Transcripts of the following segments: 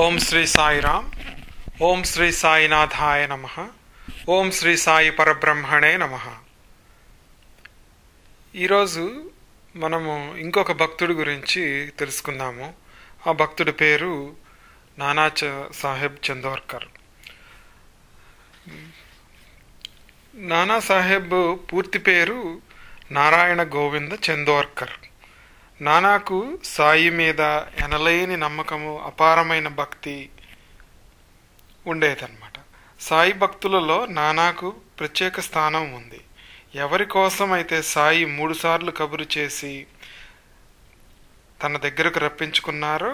ఓం శ్రీ సాయిరామ్ ఓం శ్రీ సాయినాథాయ నమ ఓం శ్రీ సాయి పరబ్రహ్మణే నమ ఈరోజు మనము ఇంకొక భక్తుడి గురించి తెలుసుకుందాము ఆ భక్తుడి పేరు నానా సాహెబ్ చందోర్కర్ నానా సాహెబ్ పూర్తి పేరు నారాయణ గోవింద చందోర్కర్ నానాకు సాయి మీద ఎనలేని నమ్మకము అపారమైన భక్తి ఉండేదన్నమాట సాయి భక్తులలో నానాకు ప్రత్యేక స్థానం ఉంది ఎవరి కోసం అయితే సాయి మూడుసార్లు కబురు చేసి తన దగ్గరకు రప్పించుకున్నారో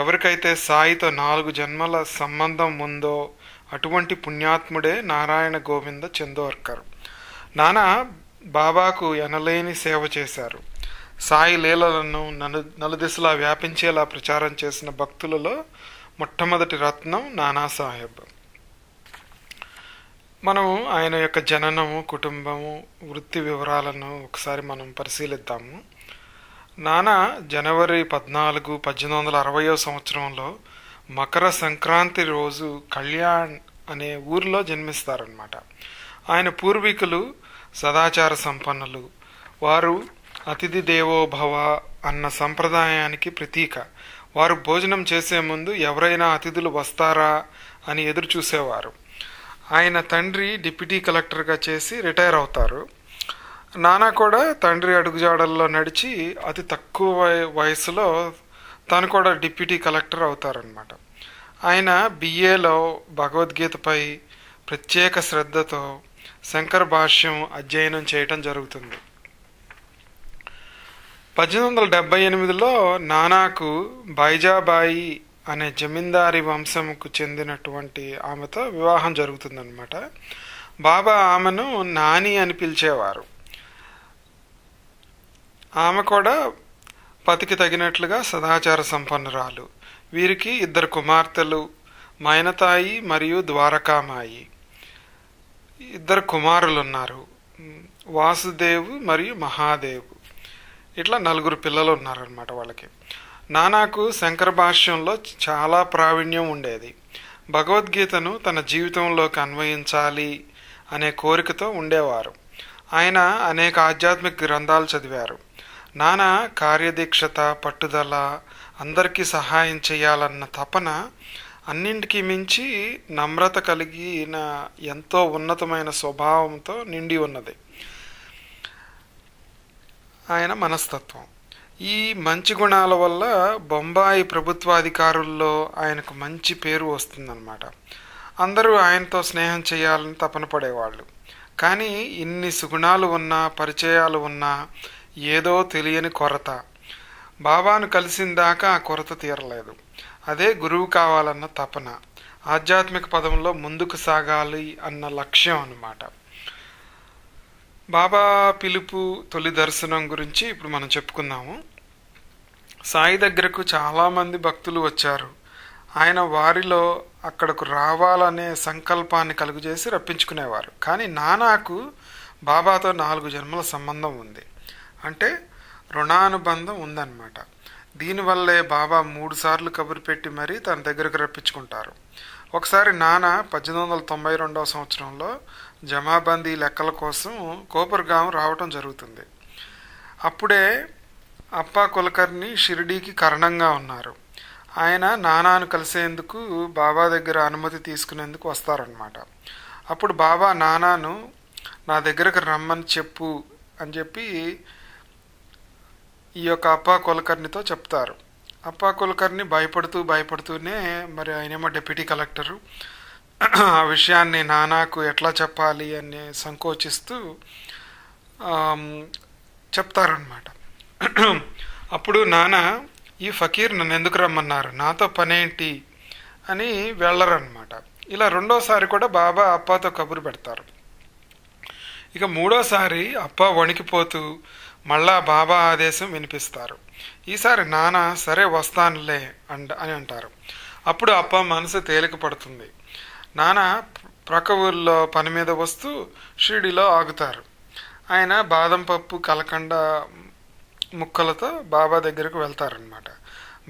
ఎవరికైతే సాయితో నాలుగు జన్మల సంబంధం ఉందో అటువంటి పుణ్యాత్ముడే నారాయణ గోవింద చందోర్కర్ నానా బాబాకు ఎనలేని సేవ చేశారు సాయి లీలలను నలు నలుదిశలా వ్యాపించేలా ప్రచారం చేసిన భక్తులలో మొట్టమొదటి రత్నం నానాసాహెబ్ మనము ఆయన యొక్క జననము కుటుంబము వృత్తి వివరాలను ఒకసారి మనం పరిశీలిద్దాము నానా జనవరి పద్నాలుగు పద్దెనిమిది వందల అరవయో సంవత్సరంలో మకర సంక్రాంతి రోజు కళ్యాణ్ అనే ఊరిలో జన్మిస్తారనమాట ఆయన పూర్వీకులు సదాచార సంపన్నులు వారు అతిథి దేవోభవ అన్న సంప్రదాయానికి ప్రతీక వారు భోజనం చేసే ముందు ఎవరైనా అతిథులు వస్తారా అని ఎదురు చూసేవారు ఆయన తండ్రి డిప్యూటీ కలెక్టర్గా చేసి రిటైర్ అవుతారు నాన్న కూడా తండ్రి అడుగుజాడల్లో నడిచి అతి తక్కువ వయసులో తను కూడా డిప్యూటీ కలెక్టర్ అవుతారనమాట ఆయన బిఏలో భగవద్గీతపై ప్రత్యేక శ్రద్ధతో శంకర భాష్యం అధ్యయనం చేయటం జరుగుతుంది పద్దెనిమిది వందల డెబ్బై ఎనిమిదిలో నానాకు బైజాబాయి అనే జమీందారి వంశంకు చెందినటువంటి ఆమెతో వివాహం జరుగుతుందనమాట బాబా ఆమెను నాని అని పిలిచేవారు ఆమె కూడా పతికి తగినట్లుగా సదాచార సంపన్నురాలు వీరికి ఇద్దరు కుమార్తెలు మైనతాయి మరియు ద్వారకామాయి ఇద్దరు కుమారులున్నారు వాసుదేవు మరియు మహాదేవు ఇట్లా నలుగురు పిల్లలు ఉన్నారనమాట వాళ్ళకి నానాకు శంకర భాష్యంలో చాలా ప్రావీణ్యం ఉండేది భగవద్గీతను తన జీవితంలోకి అన్వయించాలి అనే కోరికతో ఉండేవారు ఆయన అనేక ఆధ్యాత్మిక గ్రంథాలు చదివారు నానా కార్యదీక్షత పట్టుదల అందరికీ సహాయం చేయాలన్న తపన అన్నింటికి మించి నమ్రత కలిగిన ఎంతో ఉన్నతమైన స్వభావంతో నిండి ఉన్నది ఆయన మనస్తత్వం ఈ మంచి గుణాల వల్ల బొంబాయి ప్రభుత్వాధికారుల్లో ఆయనకు మంచి పేరు వస్తుందన్నమాట అందరూ ఆయనతో స్నేహం చేయాలని తపన పడేవాళ్ళు కానీ ఇన్ని సుగుణాలు ఉన్నా పరిచయాలు ఉన్నా ఏదో తెలియని కొరత బాబాను కలిసిందాకా ఆ కొరత తీరలేదు అదే గురువు కావాలన్న తపన ఆధ్యాత్మిక పదంలో ముందుకు సాగాలి అన్న లక్ష్యం అన్నమాట బాబా పిలుపు తొలి దర్శనం గురించి ఇప్పుడు మనం చెప్పుకుందాము సాయి దగ్గరకు చాలామంది భక్తులు వచ్చారు ఆయన వారిలో అక్కడకు రావాలనే సంకల్పాన్ని కలుగజేసి రప్పించుకునేవారు కానీ నానాకు బాబాతో నాలుగు జన్మల సంబంధం ఉంది అంటే రుణానుబంధం ఉందన్నమాట దీనివల్లే బాబా మూడు సార్లు కబురు పెట్టి మరీ తన దగ్గరకు రప్పించుకుంటారు ఒకసారి నాన్న పద్దెనిమిది వందల తొంభై రెండవ సంవత్సరంలో జమాబందీ లెక్కల కోసం కోపర్గాం రావటం జరుగుతుంది అప్పుడే అప్పా కులకర్ణి షిరిడీకి కారణంగా ఉన్నారు ఆయన నానాను కలిసేందుకు బాబా దగ్గర అనుమతి తీసుకునేందుకు వస్తారనమాట అప్పుడు బాబా నానాను నా దగ్గరకు రమ్మని చెప్పు అని చెప్పి ఈ యొక్క అప్పా కులకర్ణితో చెప్తారు అప్పా కుల్కర్ని భయపడుతూ భయపడుతూనే మరి ఆయనేమో డిప్యూటీ కలెక్టరు ఆ విషయాన్ని నానాకు ఎట్లా చెప్పాలి అని సంకోచిస్తూ చెప్తారనమాట అప్పుడు నానా ఈ ఫకీర్ నన్ను ఎందుకు రమ్మన్నారు నాతో పనేంటి అని వెళ్ళరనమాట ఇలా రెండోసారి కూడా బాబా అప్పాతో కబురు పెడతారు ఇక మూడోసారి అప్ప వణికిపోతూ మళ్ళా బాబా ఆదేశం వినిపిస్తారు ఈసారి నాన్న సరే వస్తానులే అండ్ అని అంటారు అప్పుడు అప్ప మనసు తేలిక పడుతుంది నాన్న ప్రక్క ఊర్లో పని మీద వస్తూ షిరిడిలో ఆగుతారు ఆయన బాదం పప్పు కలకండ ముక్కలతో బాబా దగ్గరకు వెళ్తారనమాట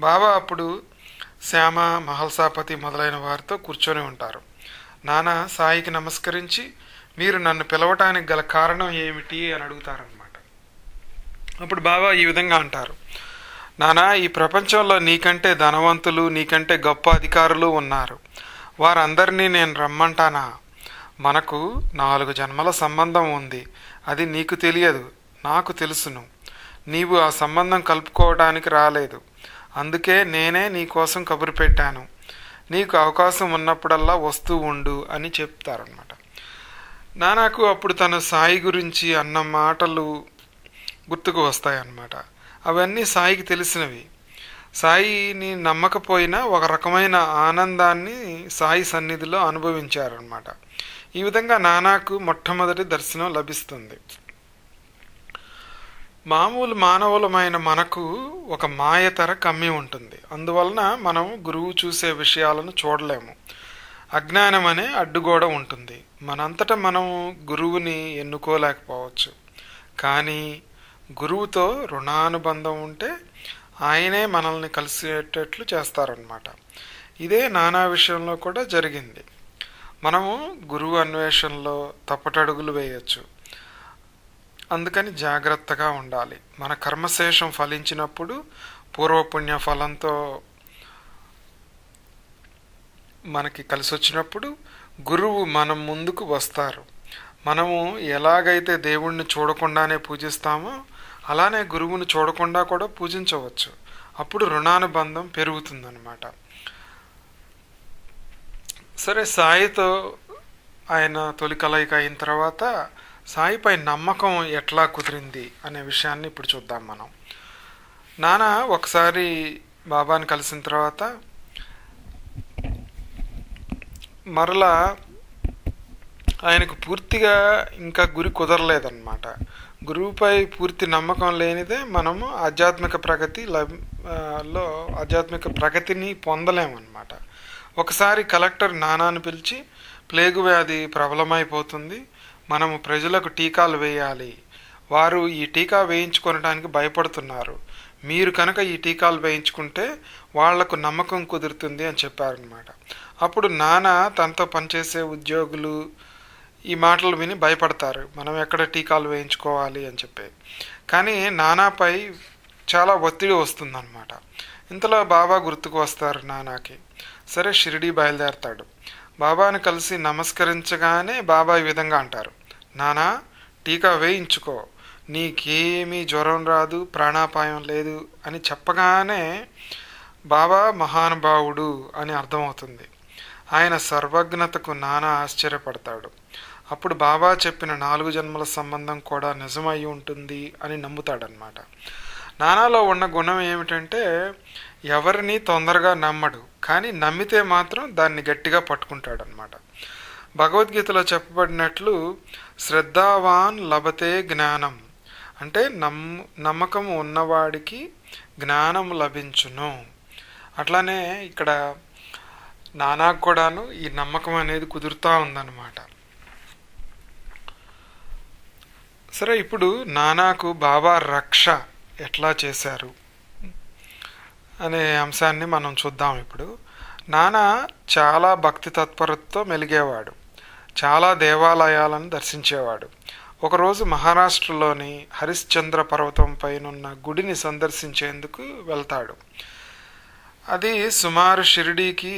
బాబా అప్పుడు శ్యామ మహల్సాపతి మొదలైన వారితో కూర్చొని ఉంటారు నానా సాయికి నమస్కరించి మీరు నన్ను పిలవటానికి గల కారణం ఏమిటి అని అడుగుతారనమాట అప్పుడు బాబా ఈ విధంగా అంటారు నానా ఈ ప్రపంచంలో నీకంటే ధనవంతులు నీకంటే గొప్ప అధికారులు ఉన్నారు వారందరినీ నేను రమ్మంటానా మనకు నాలుగు జన్మల సంబంధం ఉంది అది నీకు తెలియదు నాకు తెలుసును నీవు ఆ సంబంధం కలుపుకోవడానికి రాలేదు అందుకే నేనే నీ కోసం కబురు పెట్టాను నీకు అవకాశం ఉన్నప్పుడల్లా వస్తూ ఉండు అని చెప్తారనమాట నానాకు అప్పుడు తన సాయి గురించి అన్న మాటలు గుర్తుకు వస్తాయన్నమాట అవన్నీ సాయికి తెలిసినవి సాయిని నమ్మకపోయినా ఒక రకమైన ఆనందాన్ని సాయి సన్నిధిలో అనుభవించారనమాట ఈ విధంగా నానాకు మొట్టమొదటి దర్శనం లభిస్తుంది మామూలు మానవులమైన మనకు ఒక మాయతర కమ్మి ఉంటుంది అందువలన మనం గురువు చూసే విషయాలను చూడలేము అజ్ఞానం అనే అడ్డుగోడ ఉంటుంది మనంతటా మనం గురువుని ఎన్నుకోలేకపోవచ్చు కానీ గురువుతో రుణానుబంధం ఉంటే ఆయనే మనల్ని కలిసేటట్లు చేస్తారనమాట ఇదే నానా విషయంలో కూడా జరిగింది మనము గురువు అన్వేషణలో తప్పటడుగులు వేయచ్చు అందుకని జాగ్రత్తగా ఉండాలి మన కర్మశేషం ఫలించినప్పుడు పూర్వపుణ్య ఫలంతో మనకి కలిసి వచ్చినప్పుడు గురువు మనం ముందుకు వస్తారు మనము ఎలాగైతే దేవుణ్ణి చూడకుండానే పూజిస్తామో అలానే గురువును చూడకుండా కూడా పూజించవచ్చు అప్పుడు రుణానుబంధం పెరుగుతుందన్నమాట సరే సాయితో ఆయన తొలి కలయిక అయిన తర్వాత సాయిపై నమ్మకం ఎట్లా కుదిరింది అనే విషయాన్ని ఇప్పుడు చూద్దాం మనం నాన్న ఒకసారి బాబాని కలిసిన తర్వాత మరలా ఆయనకు పూర్తిగా ఇంకా గురి కుదరలేదన్నమాట గురువుపై పూర్తి నమ్మకం లేనిదే మనము ఆధ్యాత్మిక ప్రగతి లో ఆధ్యాత్మిక ప్రగతిని పొందలేమన్నమాట ఒకసారి కలెక్టర్ నానాను పిలిచి ప్లేగు వ్యాధి ప్రబలమైపోతుంది మనము ప్రజలకు టీకాలు వేయాలి వారు ఈ టీకా వేయించుకోవడానికి భయపడుతున్నారు మీరు కనుక ఈ టీకాలు వేయించుకుంటే వాళ్లకు నమ్మకం కుదురుతుంది అని చెప్పారనమాట అప్పుడు నానా తనతో పనిచేసే ఉద్యోగులు ఈ మాటలు విని భయపడతారు మనం ఎక్కడ టీకాలు వేయించుకోవాలి అని చెప్పి కానీ నానాపై చాలా ఒత్తిడి వస్తుందన్నమాట ఇంతలో బాబా గుర్తుకు వస్తారు నానాకి సరే షిరిడి బయలుదేరతాడు బాబాను కలిసి నమస్కరించగానే బాబా ఈ విధంగా అంటారు నానా టీకా వేయించుకో నీకేమీ జ్వరం రాదు ప్రాణాపాయం లేదు అని చెప్పగానే బాబా మహానుభావుడు అని అర్థమవుతుంది ఆయన సర్వజ్ఞతకు నానా ఆశ్చర్యపడతాడు అప్పుడు బాబా చెప్పిన నాలుగు జన్మల సంబంధం కూడా నిజమై ఉంటుంది అని నమ్ముతాడనమాట నానాలో ఉన్న గుణం ఏమిటంటే ఎవరిని తొందరగా నమ్మడు కానీ నమ్మితే మాత్రం దాన్ని గట్టిగా పట్టుకుంటాడనమాట భగవద్గీతలో చెప్పబడినట్లు శ్రద్ధావాన్ లభతే జ్ఞానం అంటే నమ్ నమ్మకం ఉన్నవాడికి జ్ఞానం లభించును అట్లానే ఇక్కడ నానా కూడాను ఈ నమ్మకం అనేది కుదురుతూ ఉందన్నమాట సరే ఇప్పుడు నానాకు బాబా రక్ష ఎట్లా చేశారు అనే అంశాన్ని మనం చూద్దాం ఇప్పుడు నానా చాలా భక్తి తత్పరతతో మెలిగేవాడు చాలా దేవాలయాలను దర్శించేవాడు ఒకరోజు మహారాష్ట్రలోని హరిశ్చంద్ర పర్వతంపైనున్న గుడిని సందర్శించేందుకు వెళ్తాడు అది సుమారు షిరిడీకి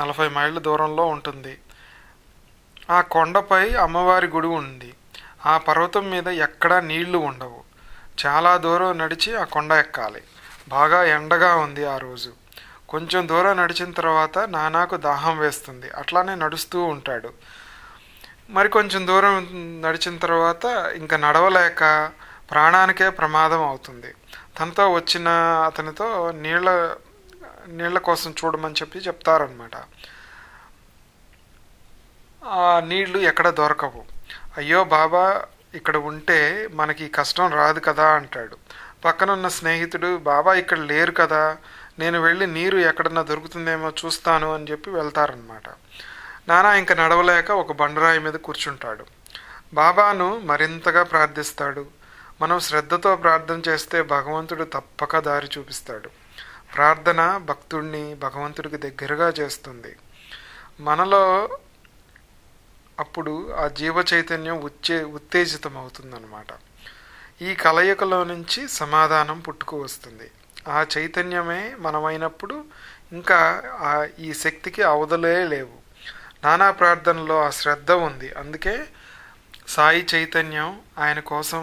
నలభై మైళ్ళ దూరంలో ఉంటుంది ఆ కొండపై అమ్మవారి గుడి ఉంది ఆ పర్వతం మీద ఎక్కడా నీళ్లు ఉండవు చాలా దూరం నడిచి ఆ కొండ ఎక్కాలి బాగా ఎండగా ఉంది ఆ రోజు కొంచెం దూరం నడిచిన తర్వాత నానాకు దాహం వేస్తుంది అట్లానే నడుస్తూ ఉంటాడు మరి కొంచెం దూరం నడిచిన తర్వాత ఇంకా నడవలేక ప్రాణానికే ప్రమాదం అవుతుంది తనతో వచ్చిన అతనితో నీళ్ళ నీళ్ళ కోసం చూడమని చెప్పి చెప్తారనమాట ఆ నీళ్లు ఎక్కడ దొరకవు అయ్యో బాబా ఇక్కడ ఉంటే మనకి కష్టం రాదు కదా అంటాడు పక్కనున్న స్నేహితుడు బాబా ఇక్కడ లేరు కదా నేను వెళ్ళి నీరు ఎక్కడన్నా దొరుకుతుందేమో చూస్తాను అని చెప్పి వెళ్తారనమాట నానా ఇంకా నడవలేక ఒక బండరాయి మీద కూర్చుంటాడు బాబాను మరింతగా ప్రార్థిస్తాడు మనం శ్రద్ధతో ప్రార్థన చేస్తే భగవంతుడు తప్పక దారి చూపిస్తాడు ప్రార్థన భక్తుడిని భగవంతుడికి దగ్గరగా చేస్తుంది మనలో అప్పుడు ఆ జీవ చైతన్యం ఉచ్చే ఉత్తేజితం అనమాట ఈ కలయికలో నుంచి సమాధానం పుట్టుకు వస్తుంది ఆ చైతన్యమే మనమైనప్పుడు ఇంకా ఆ ఈ శక్తికి అవధులే లేవు నానా ప్రార్థనలో ఆ శ్రద్ధ ఉంది అందుకే సాయి చైతన్యం ఆయన కోసం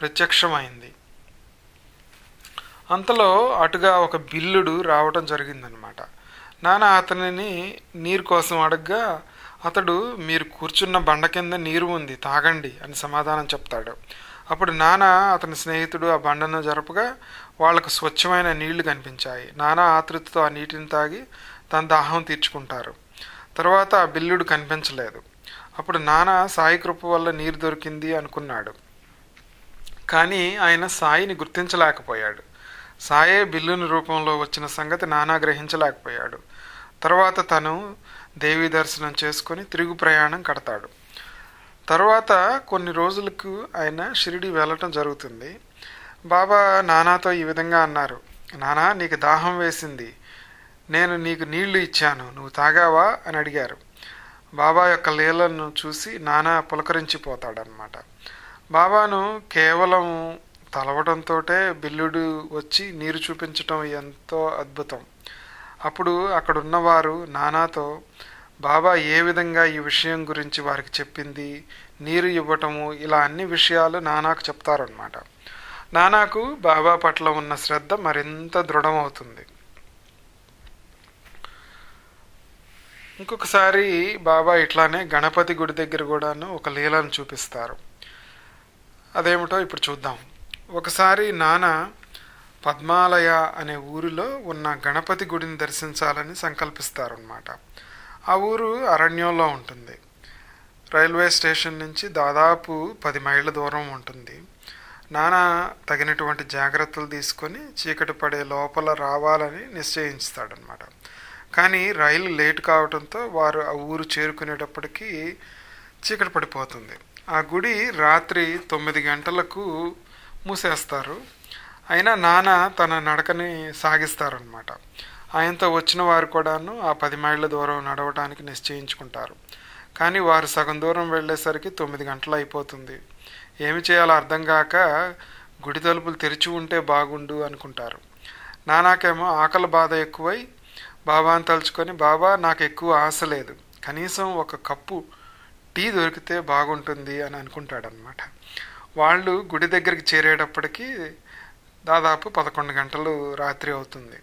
ప్రత్యక్షమైంది అంతలో అటుగా ఒక బిల్లుడు రావటం జరిగిందనమాట నానా అతనిని నీరు కోసం అడగ్గా అతడు మీరు కూర్చున్న బండ కింద నీరు ఉంది తాగండి అని సమాధానం చెప్తాడు అప్పుడు నానా అతని స్నేహితుడు ఆ బండను జరపగా వాళ్ళకు స్వచ్ఛమైన నీళ్లు కనిపించాయి నానా ఆతృతతో ఆ నీటిని తాగి తన దాహం తీర్చుకుంటారు తర్వాత ఆ బిల్లుడు కనిపించలేదు అప్పుడు నానా సాయి కృప వల్ల నీరు దొరికింది అనుకున్నాడు కానీ ఆయన సాయిని గుర్తించలేకపోయాడు సాయే బిల్లుని రూపంలో వచ్చిన సంగతి నానా గ్రహించలేకపోయాడు తర్వాత తను దేవి దర్శనం చేసుకొని తిరుగు ప్రయాణం కడతాడు తర్వాత కొన్ని రోజులకు ఆయన షిరిడి వెళ్ళటం జరుగుతుంది బాబా నానాతో ఈ విధంగా అన్నారు నానా నీకు దాహం వేసింది నేను నీకు నీళ్లు ఇచ్చాను నువ్వు తాగావా అని అడిగారు బాబా యొక్క లీలను చూసి నానా పులకరించిపోతాడనమాట బాబాను కేవలం తలవడంతో బిల్లుడు వచ్చి నీరు చూపించటం ఎంతో అద్భుతం అప్పుడు అక్కడున్నవారు నానాతో బాబా ఏ విధంగా ఈ విషయం గురించి వారికి చెప్పింది నీరు ఇవ్వటము ఇలా అన్ని విషయాలు నానాకు చెప్తారనమాట నానాకు బాబా పట్ల ఉన్న శ్రద్ధ మరింత దృఢమవుతుంది ఇంకొకసారి బాబా ఇట్లానే గణపతి గుడి దగ్గర కూడాను ఒక లీలను చూపిస్తారు అదేమిటో ఇప్పుడు చూద్దాం ఒకసారి నానా పద్మాలయ అనే ఊరిలో ఉన్న గణపతి గుడిని దర్శించాలని సంకల్పిస్తారనమాట ఆ ఊరు అరణ్యంలో ఉంటుంది రైల్వే స్టేషన్ నుంచి దాదాపు పది మైళ్ళ దూరం ఉంటుంది నానా తగినటువంటి జాగ్రత్తలు తీసుకొని చీకటి పడే లోపల రావాలని నిశ్చయించుతాడనమాట కానీ రైలు లేట్ కావడంతో వారు ఆ ఊరు చేరుకునేటప్పటికీ చీకటి పడిపోతుంది ఆ గుడి రాత్రి తొమ్మిది గంటలకు మూసేస్తారు అయినా నాన్న తన నడకని సాగిస్తారనమాట ఆయనతో వచ్చిన వారు కూడాను ఆ పది మైళ్ళ దూరం నడవటానికి నిశ్చయించుకుంటారు కానీ వారు సగం దూరం వెళ్ళేసరికి తొమ్మిది గంటలు అయిపోతుంది ఏమి చేయాలో అర్థం కాక గుడి తలుపులు తెరిచి ఉంటే బాగుండు అనుకుంటారు నానాకేమో ఆకలి బాధ ఎక్కువై బాబాను తలుచుకొని బాబా నాకు ఎక్కువ ఆశ లేదు కనీసం ఒక కప్పు టీ దొరికితే బాగుంటుంది అని అనుకుంటాడనమాట వాళ్ళు గుడి దగ్గరికి చేరేటప్పటికీ దాదాపు పదకొండు గంటలు రాత్రి అవుతుంది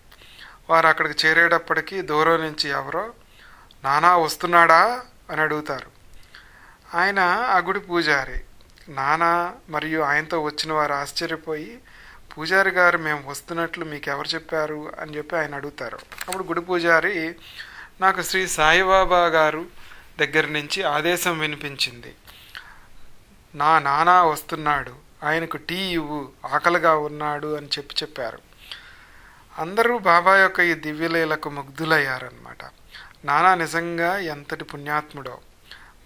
వారు అక్కడికి చేరేటప్పటికీ దూరం నుంచి ఎవరో నానా వస్తున్నాడా అని అడుగుతారు ఆయన ఆ గుడి పూజారి నానా మరియు ఆయనతో వచ్చిన వారు ఆశ్చర్యపోయి పూజారి గారు మేము వస్తున్నట్లు మీకు ఎవరు చెప్పారు అని చెప్పి ఆయన అడుగుతారు అప్పుడు గుడి పూజారి నాకు శ్రీ సాయిబాబా గారు దగ్గర నుంచి ఆదేశం వినిపించింది నా నానా వస్తున్నాడు ఆయనకు టీ ఇవ్వు ఆకలిగా ఉన్నాడు అని చెప్పి చెప్పారు అందరూ బాబా యొక్క ఈ దివ్యలీలకు ముగ్ధులయ్యారనమాట నానా నిజంగా ఎంతటి పుణ్యాత్ముడో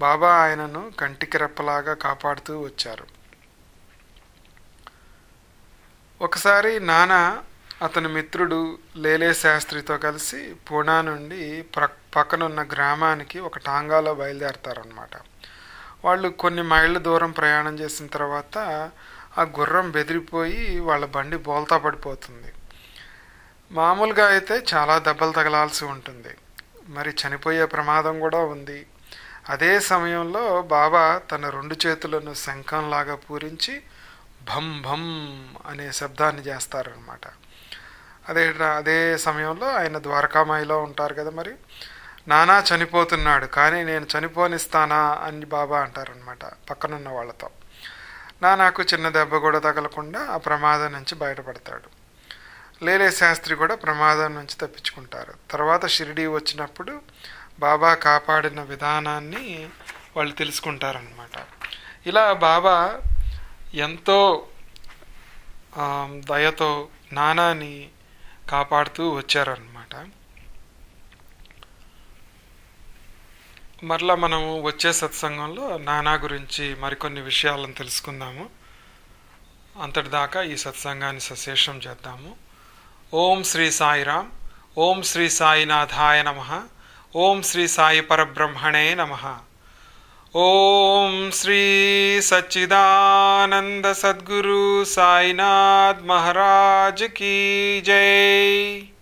బాబా ఆయనను కంటికి రెప్పలాగా కాపాడుతూ వచ్చారు ఒకసారి నానా అతని మిత్రుడు లేలే శాస్త్రితో కలిసి పూనా నుండి ప్ర పక్కనున్న గ్రామానికి ఒక టాంగాలో బయలుదేరతారనమాట వాళ్ళు కొన్ని మైళ్ళ దూరం ప్రయాణం చేసిన తర్వాత ఆ గుర్రం బెదిరిపోయి వాళ్ళ బండి బోల్తా పడిపోతుంది మామూలుగా అయితే చాలా దెబ్బలు తగలాల్సి ఉంటుంది మరి చనిపోయే ప్రమాదం కూడా ఉంది అదే సమయంలో బాబా తన రెండు చేతులను శంఖంలాగా పూరించి భం భం అనే శబ్దాన్ని చేస్తారనమాట అదే అదే సమయంలో ఆయన ద్వారకామాయిలో ఉంటారు కదా మరి నానా చనిపోతున్నాడు కానీ నేను చనిపోనిస్తానా అని బాబా అంటారనమాట పక్కనున్న వాళ్ళతో నానాకు చిన్న దెబ్బ కూడా తగలకుండా ఆ ప్రమాదం నుంచి బయటపడతాడు లేలే శాస్త్రి కూడా ప్రమాదం నుంచి తప్పించుకుంటారు తర్వాత షిరిడీ వచ్చినప్పుడు బాబా కాపాడిన విధానాన్ని వాళ్ళు తెలుసుకుంటారనమాట ఇలా బాబా ఎంతో దయతో నానాని కాపాడుతూ వచ్చారనమాట మరలా మనము వచ్చే సత్సంగంలో నానా గురించి మరికొన్ని విషయాలను తెలుసుకుందాము అంతటి దాకా ఈ సత్సంగాన్ని సశేషం చేద్దాము ఓం శ్రీ సాయిరామ్ ఓం శ్రీ సాయినాథాయ నమ ఓం శ్రీ సాయి పరబ్రహ్మణే నమ ఓం శ్రీ సచ్చిదానంద సద్గురు సాయినాథ్ మహారాజ్ కీ జై